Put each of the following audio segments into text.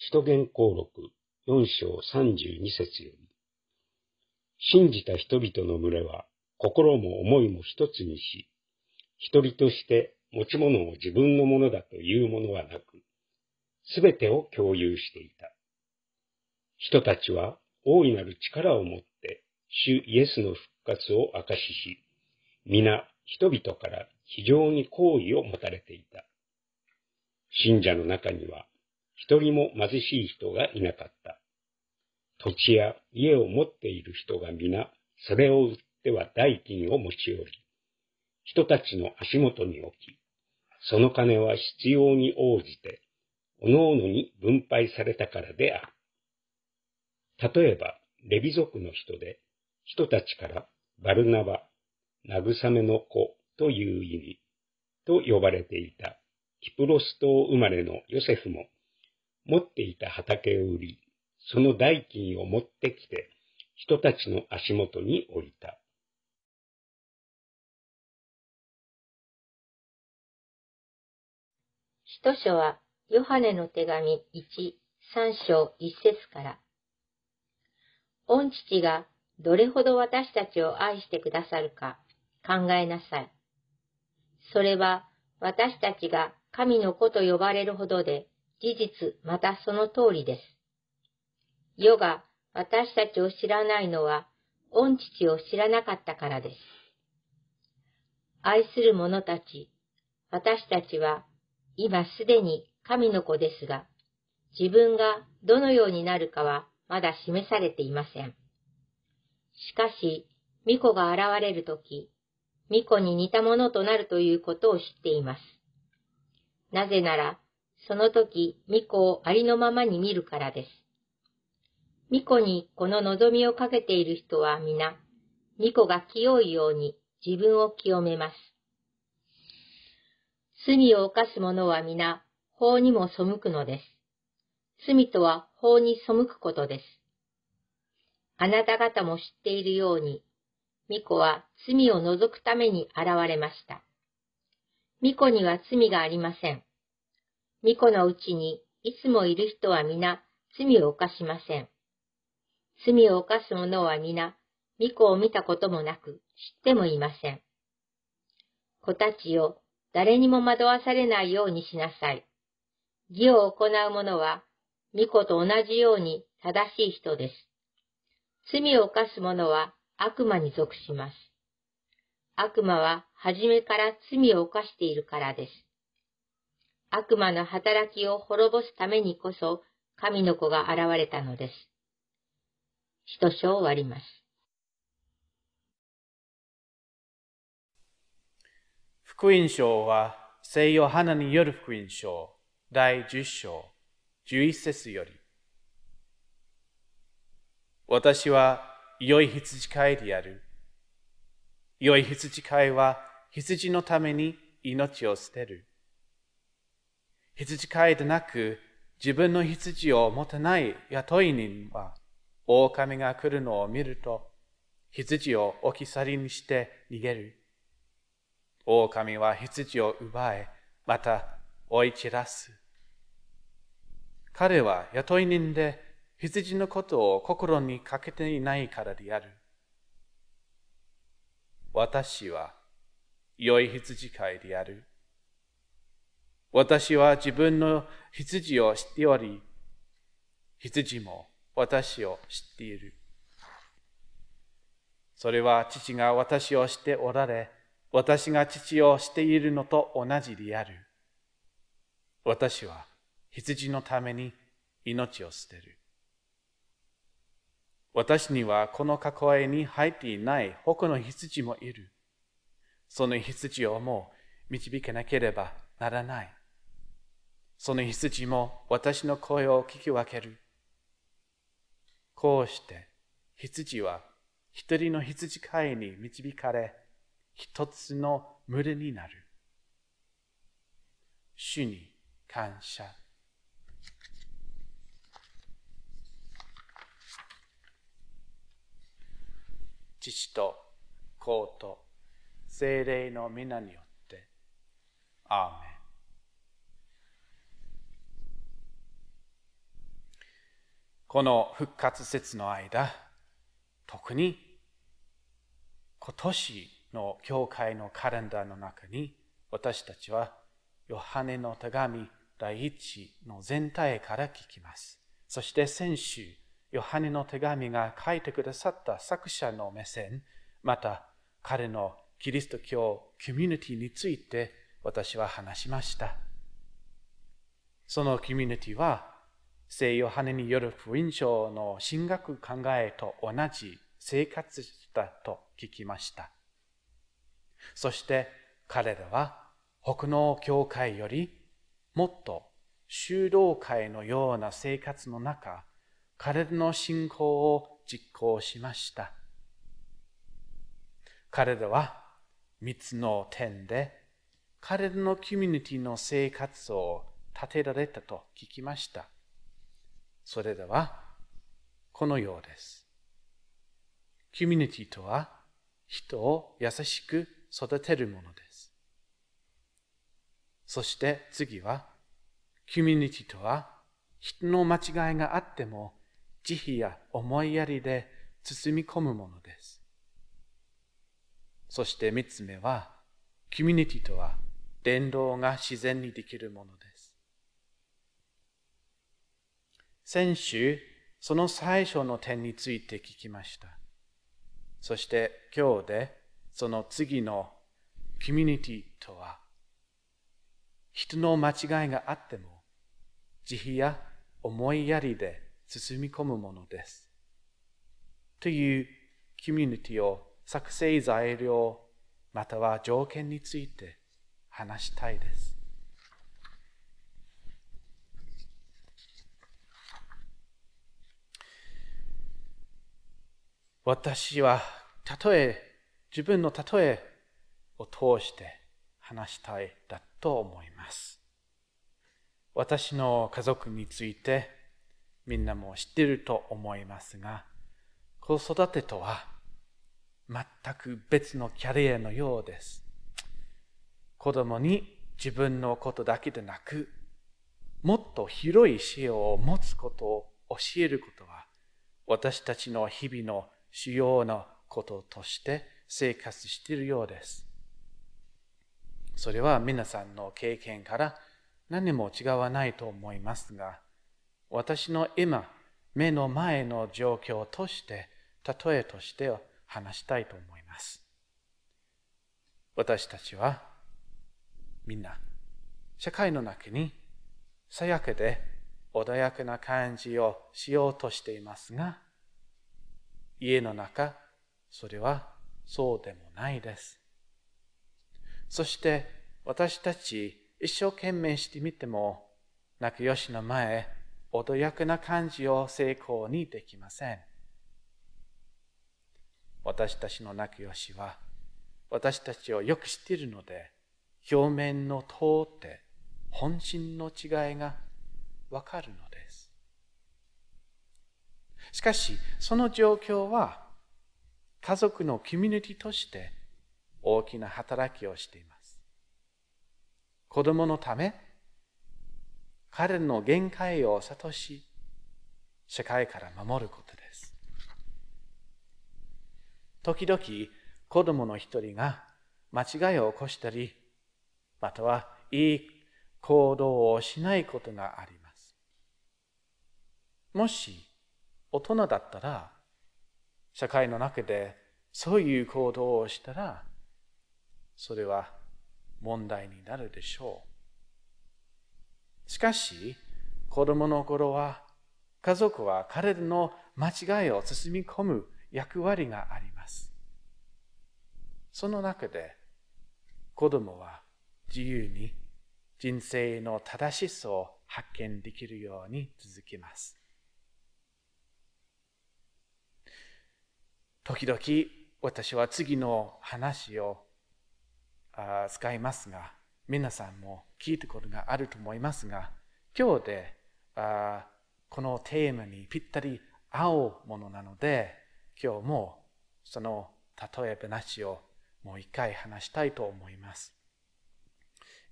使徒言行録4章32節より、信じた人々の群れは心も思いも一つにし、一人として持ち物を自分のものだというものはなく、すべてを共有していた。人たちは大いなる力を持って、主イエスの復活を明かしし、皆人々から非常に好意を持たれていた。信者の中には、一人も貧しい人がいなかった。土地や家を持っている人が皆、それを売っては代金を持ち寄り、人たちの足元に置き、その金は必要に応じて、各々に分配されたからである。例えば、レビ族の人で、人たちからバルナバ、慰めの子という意味、と呼ばれていた、キプロス島生まれのヨセフも、持っていた畑を売り、その代金を持ってきて、人たちの足元に降りた。使徒書は、ヨハネの手紙1、3章1節から。御父がどれほど私たちを愛してくださるか考えなさい。それは私たちが神の子と呼ばれるほどで、事実、またその通りです。世が私たちを知らないのは、御父を知らなかったからです。愛する者たち、私たちは今すでに神の子ですが、自分がどのようになるかはまだ示されていません。しかし、巫女が現れるとき、巫女に似たものとなるということを知っています。なぜなら、その時、巫女をありのままに見るからです。巫女にこの望みをかけている人は皆、巫女が清いように自分を清めます。罪を犯す者は皆、法にも背くのです。罪とは法に背くことです。あなた方も知っているように、巫女は罪を除くために現れました。巫女には罪がありません。巫女のうちに、いつもいる人は皆、罪を犯しません。罪を犯す者は皆、巫女を見たこともなく、知ってもいません。子たちよ、誰にも惑わされないようにしなさい。義を行う者は、巫女と同じように正しい人です。罪を犯す者は悪魔に属します。悪魔は初めから罪を犯しているからです。悪魔の働きを滅ぼすためにこそ、神の子が現れたのです。一章終わります。福音書は、聖ヨハによる福音書、第十章、十一節より。私は、良い羊飼いである。良い羊飼いは、羊のために命を捨てる。羊飼いでなく、自分の羊を持たない雇い人は、狼が来るのを見ると、羊を置き去りにして逃げる。狼は羊を奪え、また追い散らす。彼は雇い人で羊のことを心にかけていないからである。私は良い羊飼いである。私は自分の羊を知っており、羊も私を知っている。それは父が私をしておられ、私が父をしているのと同じである。私は羊のために命を捨てる。私にはこの囲いに入っていない他の羊もいる。その羊をもう導けなければならない。その羊も私の声を聞き分ける。こうして羊は一人の羊飼いに導かれ、一つの群れになる。主に感謝。父と子と精霊の皆によって。アーメンこの復活節の間、特に今年の教会のカレンダーの中に、私たちはヨハネの手紙第一の全体から聞きます。そして先週、ヨハネの手紙が書いてくださった作者の目線、また彼のキリスト教コミュニティについて私は話しました。そのコミュニティは聖ヨハネによる福音書の神学考えと同じ生活したと聞きました。そして彼らは北の教会よりもっと修道会のような生活の中、彼らの信仰を実行しました。彼らは三つの点で彼らのコミュニティの生活を立てられたと聞きました。それでは、このようです。コミュニティとは、人を優しく育てるものです。そして次は、コミュニティとは、人の間違いがあっても、慈悲や思いやりで包み込むものです。そして三つ目は、コミュニティとは、伝道が自然にできるものです。先週、その最初の点について聞きました。そして今日でその次のコミュニティとは、人の間違いがあっても、慈悲や思いやりで包み込むものです。というコミュニティを作成材料または条件について話したいです。私はたとえ自分のたとえを通して話したいだと思います。私の家族についてみんなも知っていると思いますが、子育てとは全く別のキャリアのようです。子供に自分のことだけでなく、もっと広い視野を持つことを教えることは、私たちの日々の主要なこととして生活しているようです。それは皆さんの経験から何も違わないと思いますが、私の今、目の前の状況として、例えとして話したいと思います。私たちは、みんな、社会の中に、最悪で穏やかな感じをしようとしていますが、家の中、それはそうでもないです。そして私たち一生懸命してみても、仲良しの前、穏やかな感じを成功にできません。私たちの仲良しは、私たちをよく知っているので、表面の通って本心の違いがわかるのです。しかし、その状況は、家族のコミュニティとして大きな働きをしています。子供のため、彼の限界を諭し、社会から守ることです。時々、子供の一人が間違いを起こしたり、またはいい行動をしないことがあります。もし、大人だったら、社会の中でそういう行動をしたら、それは問題になるでしょう。しかし、子供の頃は、家族は彼らの間違いを包み込む役割があります。その中で、子供は自由に人生の正しさを発見できるように続きます。時々私は次の話を使いますが、皆さんも聞いたことがあると思いますが、今日であこのテーマにぴったり合うものなので、今日もその例え話をもう一回話したいと思います。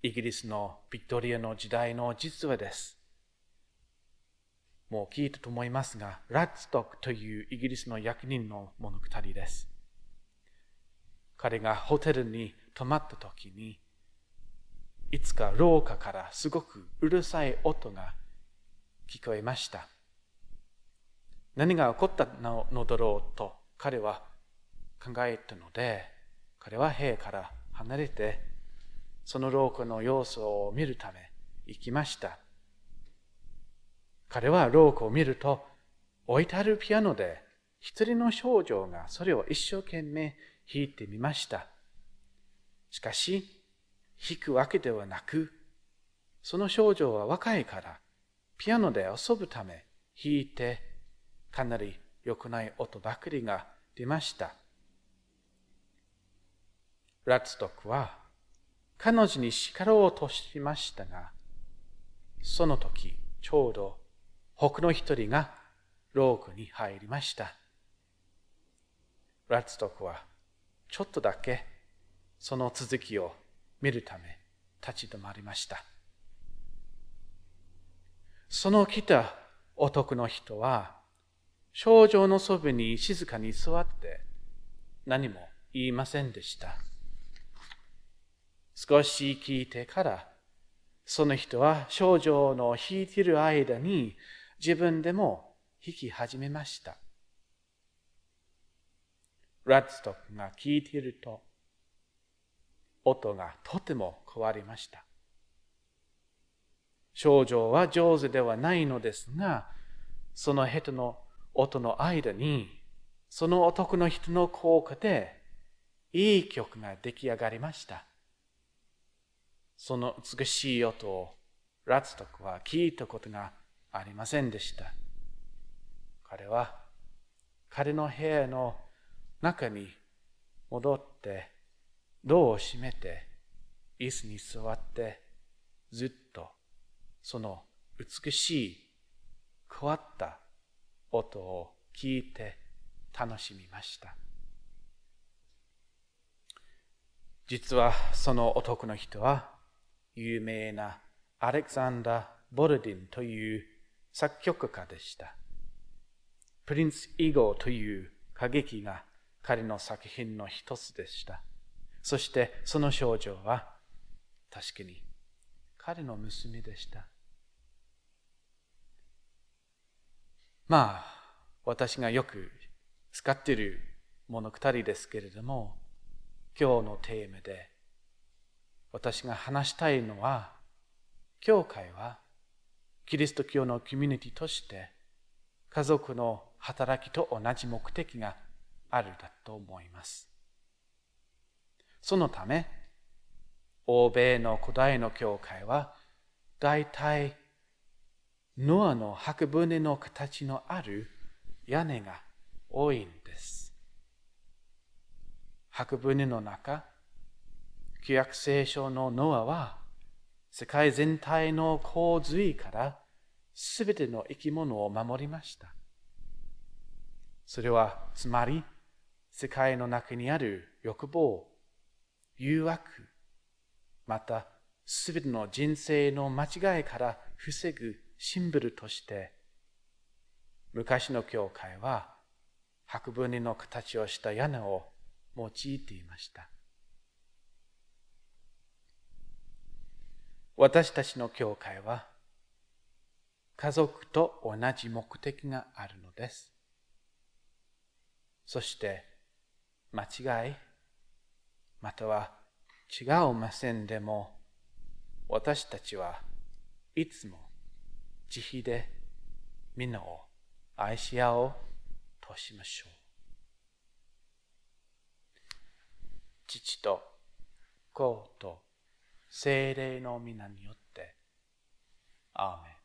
イギリスのビクトリアの時代の実話です。もう聞いたと思いますが、ラッツトクというイギリスの役人の物語です。彼がホテルに泊まった時に、いつか廊下からすごくうるさい音が聞こえました。何が起こったのだろうと彼は考えたので、彼は兵から離れて、その廊下の様子を見るため行きました。彼はロークを見ると、置いてあるピアノで一人の少女がそれを一生懸命弾いてみました。しかし、弾くわけではなく、その少女は若いからピアノで遊ぶため弾いて、かなり良くない音ばかりが出ました。ラツトクは彼女に叱ろうとしましたが、その時ちょうど他の一人が牢獄に入りました。ラツトクはちょっとだけその続きを見るため立ち止まりました。その来た男の人は少女のそばに静かに座って何も言いませんでした。少し聞いてからその人は少女の引いている間に自分でも弾き始めました。ラッツトクが聴いていると、音がとても変わりました。症状は上手ではないのですが、そのヘトの音の間に、その男の人の効果で、いい曲が出来上がりました。その美しい音をラツトクは聞いたことがありませんでした。彼は彼の部屋の中に戻ってドアを閉めて椅子に座ってずっとその美しい変わった音を聞いて楽しみました。実はその男の人は有名なアレクサンダー・ボルディンという作曲家でした。プリンス・イゴーという歌劇が彼の作品の一つでした。そしてその少女は確かに彼の娘でした。まあ、私がよく使っているもの二人ですけれども、今日のテーマで私が話したいのは、教会はキリスト教のコミュニティとして家族の働きと同じ目的があるだと思います。そのため、欧米の古代の教会は大体ノアの白舟の形のある屋根が多いんです。白舟の中、旧約聖書のノアは世界全体の洪水から全ての生き物を守りました。それはつまり世界の中にある欲望、誘惑、また全ての人生の間違いから防ぐシンブルとして昔の教会は白文の形をした屋根を用いていました。私たちの教会は家族と同じ目的があるのです。そして間違いまたは違う目線でも私たちはいつも慈悲で皆を愛し合おうとしましょう。父と子と精霊の皆によって。アーメン